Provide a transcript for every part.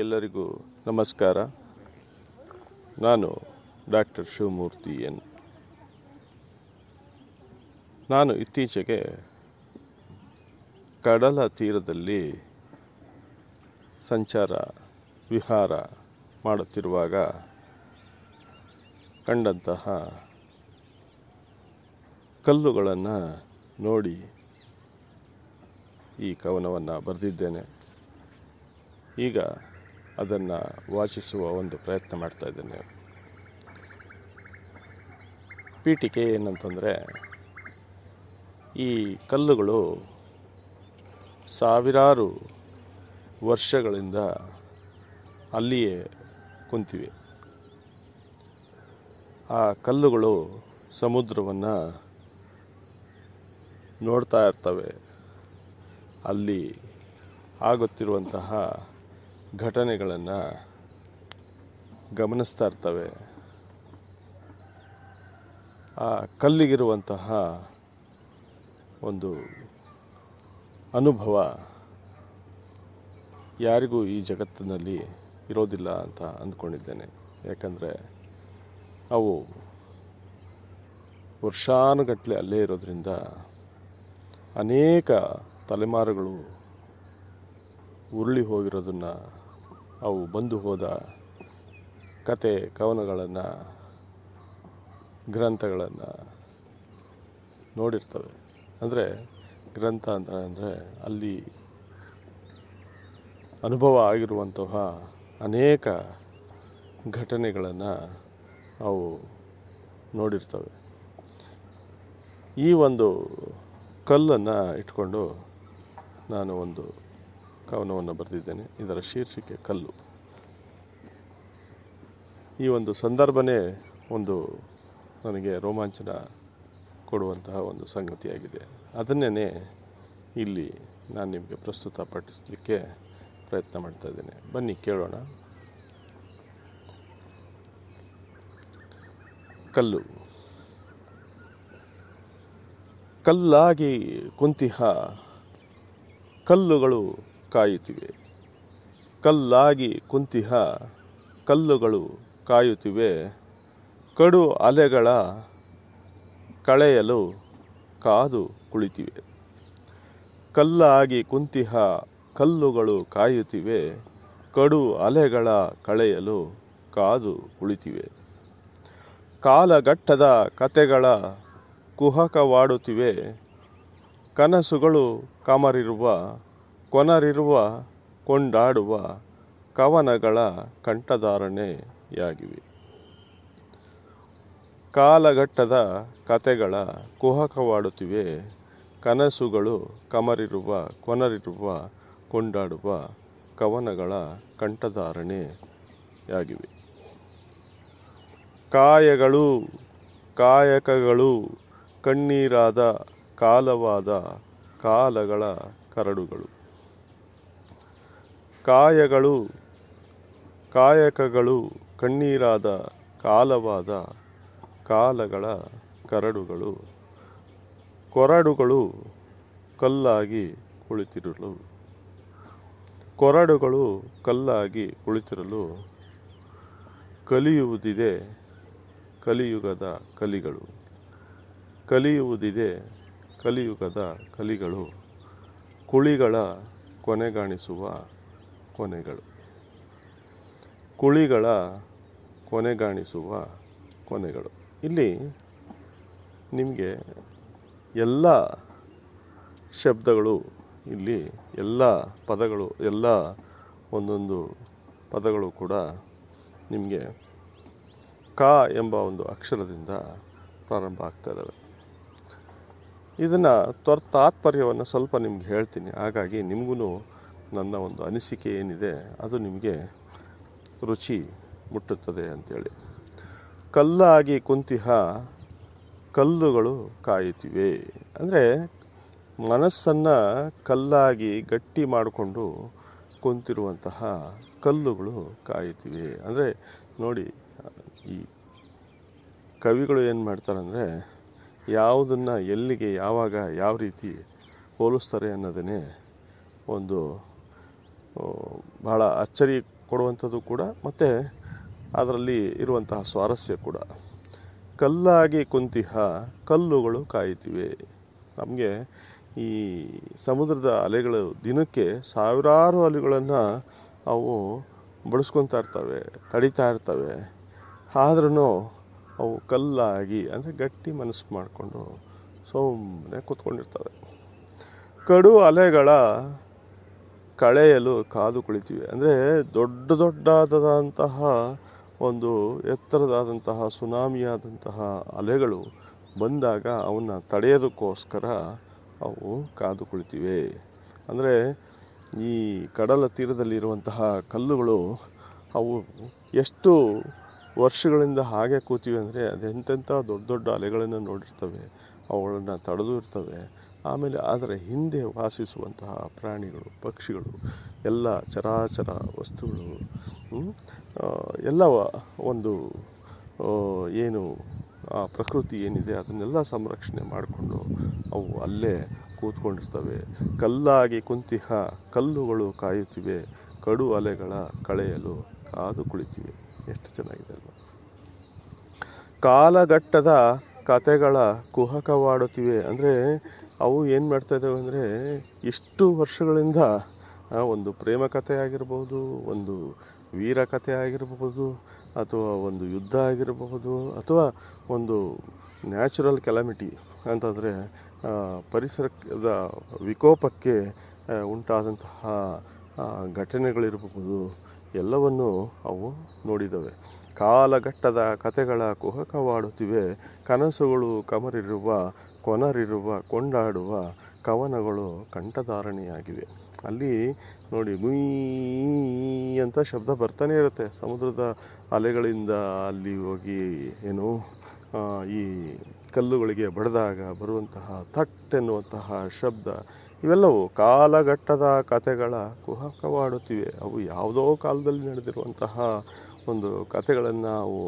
ಎಲ್ಲರಿಗೂ ನಮಸ್ಕಾರ ನಾನು ಡಾಕ್ಟರ್ ಶಿವಮೂರ್ತಿ ಎನ್ ನಾನು ಇತ್ತೀಚೆಗೆ ಕಡಲ ತೀರದಲ್ಲಿ ಸಂಚಾರ ವಿಹಾರ ಮಾಡುತ್ತಿರುವಾಗ ಕಂಡಂತಹ ಕಲ್ಲುಗಳನ್ನು ನೋಡಿ ಈ ಕವನವನ್ನು ಬರೆದಿದ್ದೇನೆ ಈಗ ಅದನ್ನು ವಾಚಿಸುವ ಒಂದು ಪ್ರಯತ್ನ ಮಾಡ್ತಾ ಇದ್ದೇನೆ ಪೀಠಿಕೆ ಏನಂತಂದರೆ ಈ ಕಲ್ಲುಗಳು ಸಾವಿರಾರು ವರ್ಷಗಳಿಂದ ಅಲ್ಲಿಯೇ ಕುಂತಿವೆ ಆ ಕಲ್ಲುಗಳು ಸಮುದ್ರವನ್ನು ನೋಡ್ತಾ ಇರ್ತವೆ ಅಲ್ಲಿ ಆಗುತ್ತಿರುವಂತಹ ಘಟನೆಗಳನ್ನು ಗಮನಿಸ್ತಾ ಇರ್ತವೆ ಆ ಕಲ್ಲಿಗಿರುವಂತಹ ಒಂದು ಅನುಭವ ಯಾರಿಗೂ ಈ ಜಗತ್ತಿನಲ್ಲಿ ಇರೋದಿಲ್ಲ ಅಂತ ಅಂದ್ಕೊಂಡಿದ್ದೇನೆ ಯಾಕಂದರೆ ಅವು ವರ್ಷಾನುಗಟ್ಟಲೆ ಅಲ್ಲೇ ಇರೋದರಿಂದ ಅನೇಕ ತಲೆಮಾರುಗಳು ಉರುಳಿ ಹೋಗಿರೋದನ್ನು ಅವು ಬಂದು ಹೋದ ಕತೆ ಕವನಗಳನ್ನು ಗ್ರಂಥಗಳನ್ನು ನೋಡಿರ್ತವೆ ಅಂದರೆ ಗ್ರಂಥ ಅಂತ ಅಂದರೆ ಅಲ್ಲಿ ಅನುಭವ ಆಗಿರುವಂತಹ ಅನೇಕ ಘಟನೆಗಳನ್ನು ಅವು ನೋಡಿರ್ತವೆ ಈ ಒಂದು ಕಲ್ಲನ್ನು ಇಟ್ಕೊಂಡು ನಾನು ಒಂದು ಕವನವನ್ನು ಬರೆದಿದ್ದೇನೆ ಇದರ ಶೀರ್ಷಿಕೆ ಕಲ್ಲು ಈ ಒಂದು ಸಂದರ್ಭನೇ ಒಂದು ನನಗೆ ರೋಮಾಂಚನ ಕೊಡುವಂತಹ ಒಂದು ಸಂಗತಿಯಾಗಿದೆ ಅದನ್ನೇ ಇಲ್ಲಿ ನಾನು ನಿಮಗೆ ಪ್ರಸ್ತುತ ಪಠಿಸಲಿಕ್ಕೆ ಪ್ರಯತ್ನ ಮಾಡ್ತಾ ಇದ್ದೇನೆ ಬನ್ನಿ ಕೇಳೋಣ ಕಲ್ಲು ಕಲ್ಲಾಗಿ ಕುಂತಿಹ ಕಲ್ಲುಗಳು ಕಾಯುತ್ತಿವೆ ಕಲ್ಲಾಗಿ ಕುಂತಿಹ ಕಲ್ಲುಗಳು ಕಾಯುತ್ತಿವೆ ಕಡು ಅಲೆಗಳ ಕಳೆಯಲು ಕಾದು ಕುಳಿತಿವೆ ಕಲ್ಲಾಗಿ ಕುಂತಿಹ ಕಲ್ಲುಗಳು ಕಾಯುತ್ತಿವೆ ಕಡು ಅಲೆಗಳ ಕಳೆಯಲು ಕಾದು ಕುಳಿತಿವೆ ಕಾಲಘಟ್ಟದ ಕತೆಗಳ ಕುಹಕವಾಡುತ್ತಿವೆ ಕನಸುಗಳು ಕಮರಿರುವ ಕೊನರಿರುವ ಕೊಂಡಾಡುವ ಕವನಗಳ ಕಂಠಧಾರಣೆಯಾಗಿವೆ ಕಾಲಘಟ್ಟದ ಕತೆಗಳ ಕುಹಕವಾಡುತ್ತಿವೆ ಕನಸುಗಳು ಕಮರಿರುವ ಕೊನರಿರುವ ಕೊಂಡಾಡುವ ಕವನಗಳ ಕಂಠಧಾರಣೆಯಾಗಿವೆ ಕಾಯಗಳು ಕಾಯಕಗಳು ಕಣ್ಣೀರಾದ ಕಾಲವಾದ ಕಾಲಗಳ ಕರಡುಗಳು ಕಾಯಗಳು ಕಾಯಕಗಳು ಕಣ್ಣೀರಾದ ಕಾಲವಾದ ಕಾಲಗಳ ಕರಡುಗಳು ಕೊರಡುಗಳು ಕಲ್ಲಾಗಿ ಕುಳಿತಿರಲು ಕೊರಡುಗಳು ಕಲ್ಲಾಗಿ ಕುಳಿತಿರಲು ಕಲಿಯುವುದಿದೆ ಕಲಿಯುಗದ ಕಲಿಗಳು ಕಲಿಯುವುದಿದೆ ಕಲಿಯುಗದ ಕಲಿಗಳು ಕುಳಿಗಳ ಕೊನೆಗಾಣಿಸುವ ಕೊನೆಗಳು ಕುಳಿಗಳ ಕೊನೆಗಾಣಿಸುವ ಕೊನೆಗಳು ಇಲ್ಲಿ ನಿಮಗೆ ಎಲ್ಲ ಶಬ್ದಗಳು ಇಲ್ಲಿ ಎಲ್ಲ ಪದಗಳು ಎಲ್ಲ ಒಂದೊಂದು ಪದಗಳು ಕೂಡ ನಿಮಗೆ ಕ ಎಂಬ ಒಂದು ಅಕ್ಷರದಿಂದ ಪ್ರಾರಂಭ ಆಗ್ತಾ ಇದ್ದಾವೆ ಇದನ್ನು ತಾತ್ಪರ್ಯವನ್ನು ಸ್ವಲ್ಪ ನಿಮ್ಗೆ ಹೇಳ್ತೀನಿ ಹಾಗಾಗಿ ನಿಮಗೂ ನನ್ನ ಒಂದು ಅನಿಸಿಕೆ ಏನಿದೆ ಅದು ನಿಮಗೆ ರುಚಿ ಮುಟ್ಟುತ್ತದೆ ಅಂಥೇಳಿ ಕಲ್ಲಾಗಿ ಕುಂತಿಹ ಕಲ್ಲುಗಳು ಕಾಯುತ್ತಿವೆ ಅಂದರೆ ಮನಸ್ಸನ್ನು ಕಲ್ಲಾಗಿ ಗಟ್ಟಿ ಮಾಡಿಕೊಂಡು ಕುಂತಿರುವಂತಹ ಕಲ್ಲುಗಳು ಕಾಯುತ್ತಿವೆ ಅಂದರೆ ನೋಡಿ ಈ ಕವಿಗಳು ಏನು ಮಾಡ್ತಾರಂದರೆ ಯಾವುದನ್ನು ಎಲ್ಲಿಗೆ ಯಾವಾಗ ಯಾವ ರೀತಿ ಹೋಲಿಸ್ತಾರೆ ಅನ್ನೋದನ್ನೇ ಒಂದು ಬಹಳ ಅಚ್ಚರಿ ಕೊಡುವಂಥದ್ದು ಕೂಡ ಮತ್ತು ಅದರಲ್ಲಿ ಇರುವಂತಹ ಸ್ವಾರಸ್ಯ ಕೂಡ ಕಲ್ಲಾಗಿ ಕುಂತಿಹ ಕಲ್ಲುಗಳು ಕಾಯುತ್ತಿವೆ ನಮಗೆ ಈ ಸಮುದ್ರದ ಅಲೆಗಳು ದಿನಕ್ಕೆ ಸಾವಿರಾರು ಅಲೆಗಳನ್ನು ಅವು ಬಳಸ್ಕೊತಾ ಇರ್ತವೆ ತಡಿತಾ ಇರ್ತವೆ ಆದ್ರೂ ಅವು ಕಲ್ಲಾಗಿ ಅಂದರೆ ಗಟ್ಟಿ ಮನಸ್ಸು ಮಾಡಿಕೊಂಡು ಸುಮ್ಮನೆ ಕೂತ್ಕೊಂಡಿರ್ತವೆ ಕಡು ಅಲೆಗಳ ಕಳೆಯಲು ಕಾದು ಕುಳಿತೀವಿ ಅಂದರೆ ದೊಡ್ಡ ದೊಡ್ಡದಾದಂತಹ ಒಂದು ಎತ್ತರದಾದಂತಹ ಸುನಾಮಿಯಾದಂತಹ ಅಲೆಗಳು ಬಂದಾಗ ಅವನ್ನು ತಡೆಯೋದಕ್ಕೋಸ್ಕರ ಅವು ಕಾದು ಕುಳಿತಿವೆ ಅಂದರೆ ಈ ಕಡಲ ತೀರದಲ್ಲಿರುವಂತಹ ಕಲ್ಲುಗಳು ಅವು ಎಷ್ಟು ವರ್ಷಗಳಿಂದ ಹಾಗೆ ಕೂತಿವೆ ಅಂದರೆ ಅದೆಂತೆಂಥ ದೊಡ್ಡ ದೊಡ್ಡ ಅಲೆಗಳನ್ನು ನೋಡಿರ್ತವೆ ಅವುಗಳನ್ನು ತಡೆದು ಇರ್ತವೆ ಆಮೇಲೆ ಅದರ ಹಿಂದೆ ವಾಸಿಸುವಂತಹ ಪ್ರಾಣಿಗಳು ಪಕ್ಷಿಗಳು ಎಲ್ಲ ಚರಾಚರ ವಸ್ತುಗಳು ಎಲ್ಲ ಒಂದು ಏನು ಆ ಪ್ರಕೃತಿ ಏನಿದೆ ಅದನ್ನೆಲ್ಲ ಸಂರಕ್ಷಣೆ ಮಾಡಿಕೊಂಡು ಅವು ಅಲ್ಲೇ ಕೂತ್ಕೊಂಡಿರ್ತವೆ ಕಲ್ಲಾಗಿ ಕುಂತಿಹ ಕಲ್ಲುಗಳು ಕಾಯುತ್ತಿವೆ ಕಡು ಅಲೆಗಳ ಕಳೆಯಲು ಕಾದು ಕುಳಿತಿವೆ ಎಷ್ಟು ಚೆನ್ನಾಗಿದೆ ಅಲ್ವಾ ಕಾಲಘಟ್ಟದ ಕತೆಗಳ ಕುಹಕವಾಡುತ್ತಿವೆ ಅಂದರೆ ಅವು ಏನು ಮಾಡ್ತಾಯಿದ್ದಾವೆ ಅಂದರೆ ಇಷ್ಟು ವರ್ಷಗಳಿಂದ ಒಂದು ಪ್ರೇಮ ಕಥೆ ಆಗಿರ್ಬೋದು ಒಂದು ವೀರ ಕಥೆ ಆಗಿರಬಹುದು ಅಥವಾ ಒಂದು ಯುದ್ಧ ಆಗಿರಬಹುದು ಅಥವಾ ಒಂದು ನ್ಯಾಚುರಲ್ ಕೆಲಾಮಿಟಿ ಅಂತಂದರೆ ಪರಿಸರದ ವಿಕೋಪಕ್ಕೆ ಉಂಟಾದಂತಹ ಘಟನೆಗಳಿರಬಹುದು ಎಲ್ಲವನ್ನು ಅವು ನೋಡಿದ್ದಾವೆ ಕಾಲಘಟ್ಟದ ಕಥೆಗಳ ಕುಹಕವಾಡುತ್ತಿವೆ ಕನಸುಗಳು ಕಮರಿರುವ ಕೊನರಿರುವ ಕೊಂಡಾಡುವ ಕವನಗಳು ಕಂಠಧಾರಣೆಯಾಗಿವೆ ಅಲ್ಲಿ ನೋಡಿ ಗುಯ್ ಅಂತ ಶಬ್ದ ಬರ್ತಾನೆ ಇರುತ್ತೆ ಸಮುದ್ರದ ಅಲೆಗಳಿಂದ ಅಲ್ಲಿ ಹೋಗಿ ಏನು ಈ ಕಲ್ಲುಗಳಿಗೆ ಬಡಿದಾಗ ಬರುವಂತಹ ಥಟ್ ಎನ್ನುವಂತಹ ಶಬ್ದ ಇವೆಲ್ಲವು ಕಾಲಘಟ್ಟದ ಕಥೆಗಳ ಕುಹಕವಾಡುತ್ತಿವೆ ಅವು ಯಾವುದೋ ಕಾಲದಲ್ಲಿ ನಡೆದಿರುವಂತಹ ಒಂದು ಕಥೆಗಳನ್ನು ಅವು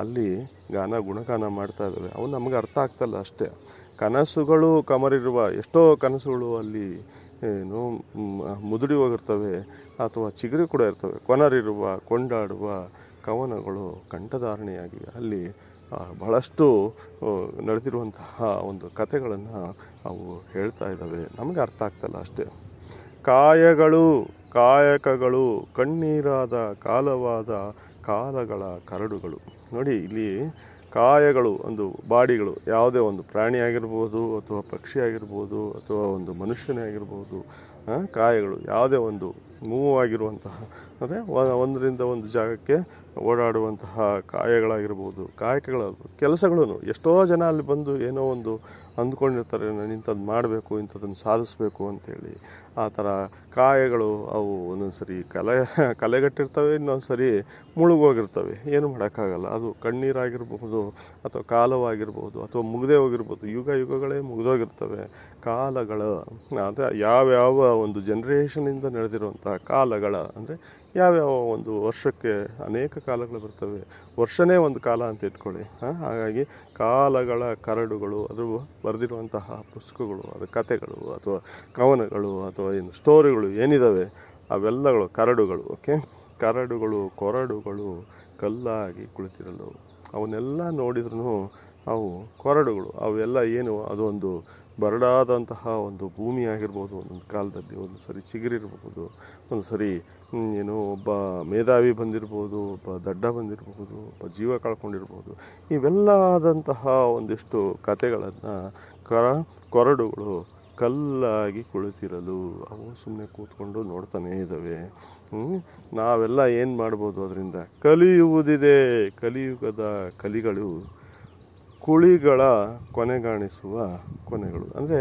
ಅಲ್ಲಿ ಗಾನ ಗುಣಗಾನ ಮಾಡ್ತಾ ಇದ್ದಾವೆ ಅವು ನಮಗೆ ಅರ್ಥ ಆಗ್ತಲ್ಲ ಅಷ್ಟೇ ಕನಸುಗಳು ಕಮರಿರುವ ಎಷ್ಟೋ ಕನಸುಗಳು ಅಲ್ಲಿ ಏನು ಮುದುಡಿ ಹೋಗಿರ್ತವೆ ಅಥವಾ ಚಿಗುರಿ ಕೂಡ ಇರ್ತವೆ ಕೊನರಿರುವ ಕೊಂಡಾಡುವ ಕವನಗಳು ಕಂಠಧಾರಣೆಯಾಗಿ ಅಲ್ಲಿ ಬಹಳಷ್ಟು ನಡೆದಿರುವಂತಹ ಒಂದು ಕಥೆಗಳನ್ನು ಅವು ಹೇಳ್ತಾ ಇದ್ದಾವೆ ನಮಗೆ ಅರ್ಥ ಆಗ್ತಲ್ಲ ಅಷ್ಟೇ ಕಾಯಗಳು ಕಾಯಕಗಳು ಕಣ್ಣೀರಾದ ಕಾಲವಾದ ಕಾಲಗಳ ಕರಡುಗಳು ನೋಡಿ ಇಲ್ಲಿ ಕಾಯಗಳು ಒಂದು ಬಾಡಿಗಳು ಯಾವುದೇ ಒಂದು ಪ್ರಾಣಿ ಆಗಿರ್ಬೋದು ಅಥವಾ ಪಕ್ಷಿ ಆಗಿರ್ಬೋದು ಅಥವಾ ಒಂದು ಮನುಷ್ಯನೇ ಆಗಿರ್ಬೋದು ಕಾಯಗಳು ಯಾವುದೇ ಒಂದು ಮೂವ್ ಆಗಿರುವಂತಹ ಅಂದರೆ ಒಂದರಿಂದ ಒಂದು ಜಾಗಕ್ಕೆ ಓಡಾಡುವಂತಹ ಕಾಯಗಳಾಗಿರ್ಬೋದು ಕಾಯಕಗಳ ಕೆಲಸಗಳನ್ನು ಎಷ್ಟೋ ಜನ ಅಲ್ಲಿ ಬಂದು ಏನೋ ಒಂದು ಅಂದ್ಕೊಂಡಿರ್ತಾರೆ ನಾನು ಇಂಥದ್ದು ಮಾಡಬೇಕು ಇಂಥದ್ದನ್ನು ಸಾಧಿಸಬೇಕು ಅಂಥೇಳಿ ಆ ಥರ ಕಾಯಗಳು ಅವು ಒಂದೊಂದು ಸರಿ ಕಲೆ ಕಲೆಗಟ್ಟಿರ್ತವೆ ಇನ್ನೊಂದು ಸರಿ ಮುಳುಗೋಗಿರ್ತವೆ ಏನು ಮಾಡೋಕ್ಕಾಗಲ್ಲ ಅದು ಕಣ್ಣೀರಾಗಿರಬಹುದು ಅಥವಾ ಕಾಲವಾಗಿರ್ಬೋದು ಅಥವಾ ಮುಗಿದೇ ಹೋಗಿರ್ಬೋದು ಯುಗ ಯುಗಗಳೇ ಮುಗಿದೋಗಿರ್ತವೆ ಕಾಲಗಳ ಅಂದರೆ ಯಾವ್ಯಾವ ಒಂದು ಜನ್ರೇಷನಿಂದ ನಡೆದಿರುವಂಥ ಕಾಲಗಳ ಅಂದರೆ ಯಾವ್ಯಾವ ಒಂದು ವರ್ಷಕ್ಕೆ ಅನೇಕ ಕಾಲಗಳು ಬರ್ತವೆ ವರ್ಷನೇ ಒಂದು ಕಾಲ ಅಂತ ಇಟ್ಕೊಳ್ಳಿ ಹಾಗಾಗಿ ಕಾಲಗಳ ಕರಡುಗಳು ಅದು ಬರೆದಿರುವಂತಹ ಪುಸ್ತಕಗಳು ಅದು ಕತೆಗಳು ಅಥವಾ ಕವನಗಳು ಅಥವಾ ಏನು ಸ್ಟೋರಿಗಳು ಏನಿದ್ದಾವೆ ಅವೆಲ್ಲಗಳು ಕರಡುಗಳು ಓಕೆ ಕರಡುಗಳು ಕೊರಡುಗಳು ಕಲ್ಲಾಗಿ ಕುಳಿತಿರಲು ಅವನ್ನೆಲ್ಲ ನೋಡಿದ್ರೂ ಅವು ಕೊರಡುಗಳು ಅವೆಲ್ಲ ಏನು ಅದೊಂದು ಬರಡಾದಂತಹ ಒಂದು ಭೂಮಿ ಆಗಿರ್ಬೋದು ಒಂದೊಂದು ಕಾಲದಲ್ಲಿ ಒಂದು ಸರಿ ಚಿಗುರಿರ್ಬೋದು ಒಂದು ಸರಿ ಏನು ಒಬ್ಬ ಮೇಧಾವಿ ಬಂದಿರ್ಬೋದು ಒಬ್ಬ ದಡ್ಡ ಬಂದಿರ್ಬೋದು ಒಬ್ಬ ಜೀವ ಕಳ್ಕೊಂಡಿರ್ಬೋದು ಇವೆಲ್ಲ ಆದಂತಹ ಒಂದಿಷ್ಟು ಕತೆಗಳನ್ನು ಕರ ಕೊರಡುಗಳು ಕಲ್ಲಾಗಿ ಕುಳಿತಿರಲು ಅವು ಸುಮ್ಮನೆ ಕೂತ್ಕೊಂಡು ನೋಡ್ತಾನೇ ಇದ್ದಾವೆ ನಾವೆಲ್ಲ ಏನು ಮಾಡ್ಬೋದು ಅದರಿಂದ ಕಲಿಯುವುದಿದೆ ಕಲಿಯುಗದ ಕಲಿಗಳು ಕುಳಿಗಳ ಕೊನೆಗಾಣಿಸುವ ಕೊನೆಗಳು ಅಂದರೆ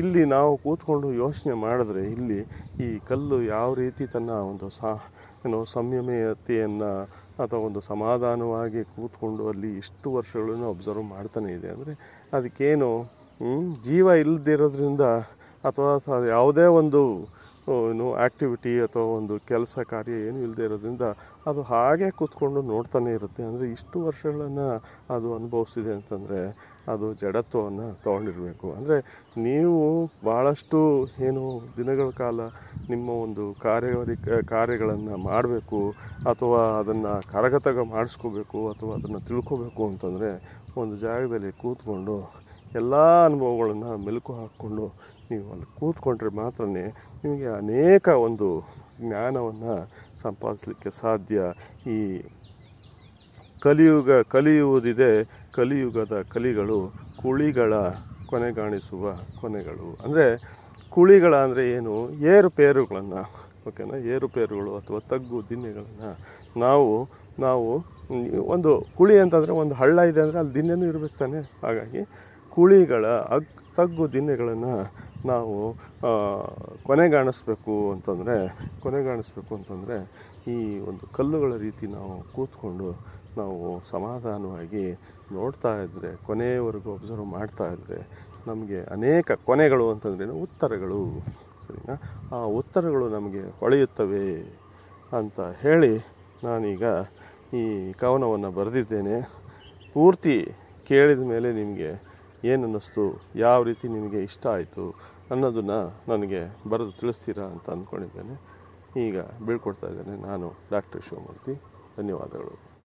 ಇಲ್ಲಿ ನಾವು ಕೂತ್ಕೊಂಡು ಯೋಚನೆ ಮಾಡಿದ್ರೆ ಇಲ್ಲಿ ಈ ಕಲ್ಲು ಯಾವ ರೀತಿ ತನ್ನ ಒಂದು ಸಾ ಏನು ಸಂಯಮೀಯತೆಯನ್ನು ಅಥವಾ ಒಂದು ಸಮಾಧಾನವಾಗಿ ಕೂತ್ಕೊಂಡು ಅಲ್ಲಿ ಇಷ್ಟು ವರ್ಷಗಳನ್ನು ಅಬ್ಸರ್ವ್ ಮಾಡ್ತಾನೆ ಇದೆ ಅಂದರೆ ಅದಕ್ಕೇನು ಜೀವ ಇಲ್ಲದಿರೋದ್ರಿಂದ ಅಥವಾ ಯಾವುದೇ ಒಂದು ಏನು ಆ್ಯಕ್ಟಿವಿಟಿ ಅಥವಾ ಒಂದು ಕೆಲಸ ಕಾರ್ಯ ಏನು ಇಲ್ಲದೆ ಇರೋದ್ರಿಂದ ಅದು ಹಾಗೆ ಕೂತ್ಕೊಂಡು ನೋಡ್ತಾನೇ ಇರುತ್ತೆ ಅಂದರೆ ಇಷ್ಟು ವರ್ಷಗಳನ್ನು ಅದು ಅನುಭವಿಸಿದೆ ಅಂತಂದರೆ ಅದು ಜಡತ್ವವನ್ನು ತೊಗೊಂಡಿರಬೇಕು ಅಂದರೆ ನೀವು ಭಾಳಷ್ಟು ಏನು ದಿನಗಳ ಕಾಲ ನಿಮ್ಮ ಒಂದು ಕಾರ್ಯ ಕಾರ್ಯಗಳನ್ನು ಮಾಡಬೇಕು ಅಥವಾ ಅದನ್ನು ಕರಗತಗ ಮಾಡಿಸ್ಕೋಬೇಕು ಅಥವಾ ಅದನ್ನು ತಿಳ್ಕೋಬೇಕು ಅಂತಂದರೆ ಒಂದು ಜಾಗದಲ್ಲಿ ಕೂತ್ಕೊಂಡು ಎಲ್ಲ ಅನುಭವಗಳನ್ನು ಮೆಲುಕು ಹಾಕ್ಕೊಂಡು ನೀವು ಅಲ್ಲಿ ಕೂತ್ಕೊಂಡ್ರೆ ಮಾತ್ರ ನಿಮಗೆ ಅನೇಕ ಒಂದು ಜ್ಞಾನವನ್ನು ಸಂಪಾದಿಸಲಿಕ್ಕೆ ಸಾಧ್ಯ ಈ ಕಲಿಯುಗ ಕಲಿಯುವುದಿದೆ ಕಲಿಯುಗದ ಕಲಿಗಳು ಕುಳಿಗಳ ಕೊನೆಗಾಣಿಸುವ ಕೊನೆಗಳು ಅಂದರೆ ಕುಳಿಗಳ ಅಂದರೆ ಏನು ಏರುಪೇರುಗಳನ್ನು ಓಕೆನಾ ಏರುಪೇರುಗಳು ಅಥವಾ ತಗ್ಗು ದಿನ್ನೆಗಳನ್ನು ನಾವು ನಾವು ಒಂದು ಕುಳಿ ಅಂತಂದರೆ ಒಂದು ಹಳ್ಳ ಇದೆ ಅಂದರೆ ಅಲ್ಲಿ ದಿನ್ನೆನೂ ಇರಬೇಕು ತಾನೆ ಹಾಗಾಗಿ ಕುಳಿಗಳ ಅಗ್ ತಗ್ಗು ದಿನ್ನೆಗಳನ್ನು ನಾವು ಕೊನೆಗಾಣಿಸ್ಬೇಕು ಅಂತಂದರೆ ಕೊನೆಗಾಣಿಸ್ಬೇಕು ಅಂತಂದರೆ ಈ ಒಂದು ಕಲ್ಲುಗಳ ರೀತಿ ನಾವು ಕೂತ್ಕೊಂಡು ನಾವು ಸಮಾಧಾನವಾಗಿ ನೋಡ್ತಾ ಇದ್ದರೆ ಕೊನೆಯವರೆಗೂ ಒಬ್ಸರ್ವ್ ಮಾಡ್ತಾ ಇದ್ದರೆ ನಮಗೆ ಅನೇಕ ಕೊನೆಗಳು ಅಂತಂದ್ರೆ ಉತ್ತರಗಳು ಸರಿನಾ ಆ ಉತ್ತರಗಳು ನಮಗೆ ಹೊಳೆಯುತ್ತವೆ ಅಂತ ಹೇಳಿ ನಾನೀಗ ಈ ಕವನವನ್ನು ಬರೆದಿದ್ದೇನೆ ಪೂರ್ತಿ ಕೇಳಿದ ಮೇಲೆ ನಿಮಗೆ ಏನು ಅನ್ನಿಸ್ತು ಯಾವ ರೀತಿ ನಿನಗೆ ಇಷ್ಟ ಆಯಿತು ಅನ್ನೋದನ್ನು ನನಗೆ ಬರೆದು ತಿಳಿಸ್ತೀರಾ ಅಂತ ಅಂದ್ಕೊಂಡಿದ್ದೇನೆ ಈಗ ಬೀಳ್ಕೊಡ್ತಾ ಇದ್ದೇನೆ ನಾನು ಡಾಕ್ಟರ್ ಶಿವಮೂರ್ತಿ ಧನ್ಯವಾದಗಳು